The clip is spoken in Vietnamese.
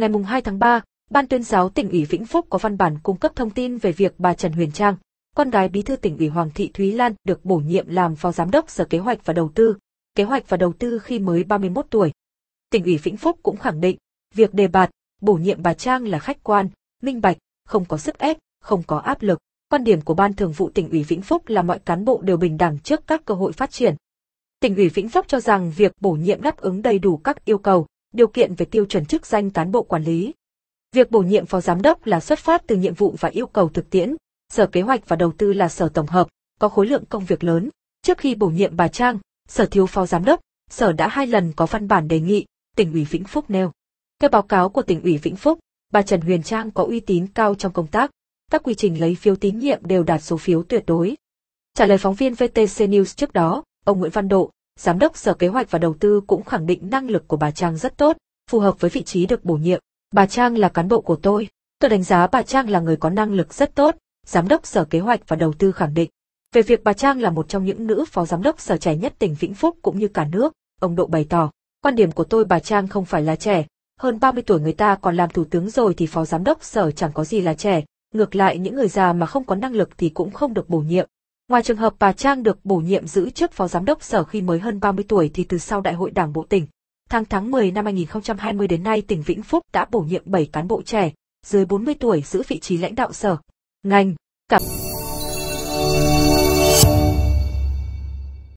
Ngày 2 tháng 3, Ban tuyên giáo tỉnh ủy Vĩnh Phúc có văn bản cung cấp thông tin về việc bà Trần Huyền Trang, con gái bí thư tỉnh ủy Hoàng Thị Thúy Lan được bổ nhiệm làm phó giám đốc Sở Kế hoạch và Đầu tư, Kế hoạch và Đầu tư khi mới 31 tuổi. Tỉnh ủy Vĩnh Phúc cũng khẳng định, việc đề bạt, bổ nhiệm bà Trang là khách quan, minh bạch, không có sức ép, không có áp lực. Quan điểm của Ban Thường vụ tỉnh ủy Vĩnh Phúc là mọi cán bộ đều bình đẳng trước các cơ hội phát triển. Tỉnh ủy Vĩnh Phúc cho rằng việc bổ nhiệm đáp ứng đầy đủ các yêu cầu, điều kiện về tiêu chuẩn chức danh cán bộ quản lý. Việc bổ nhiệm phó giám đốc là xuất phát từ nhiệm vụ và yêu cầu thực tiễn, Sở Kế hoạch và Đầu tư là sở tổng hợp, có khối lượng công việc lớn. Trước khi bổ nhiệm bà Trang, Sở thiếu phó giám đốc, Sở đã hai lần có văn bản đề nghị, tỉnh ủy Vĩnh Phúc nêu. Theo báo cáo của tỉnh ủy Vĩnh Phúc, bà Trần Huyền Trang có uy tín cao trong công tác, các quy trình lấy phiếu tín nhiệm đều đạt số phiếu tuyệt đối. Trả lời phóng viên VTC News trước đó, ông Nguyễn Văn Độ, Giám đốc Sở Kế hoạch và Đầu tư cũng khẳng định năng lực của bà Trang rất tốt, phù hợp với vị trí được bổ nhiệm. Bà Trang là cán bộ của tôi. Tôi đánh giá bà Trang là người có năng lực rất tốt, Giám đốc Sở Kế hoạch và Đầu tư khẳng định. Về việc bà Trang là một trong những nữ phó giám đốc sở trẻ nhất tỉnh Vĩnh Phúc cũng như cả nước, ông Độ bày tỏ, quan điểm của tôi bà Trang không phải là trẻ, hơn 30 tuổi người ta còn làm thủ tướng rồi thì phó giám đốc sở chẳng có gì là trẻ, ngược lại những người già mà không có năng lực thì cũng không được bổ nhiệm. Ngoài trường hợp bà Trang được bổ nhiệm giữ chức phó giám đốc sở khi mới hơn 30 tuổi thì từ sau đại hội đảng bộ tỉnh, tháng tháng 10 năm 2020 đến nay tỉnh Vĩnh Phúc đã bổ nhiệm 7 cán bộ trẻ, dưới 40 tuổi giữ vị trí lãnh đạo sở, ngành,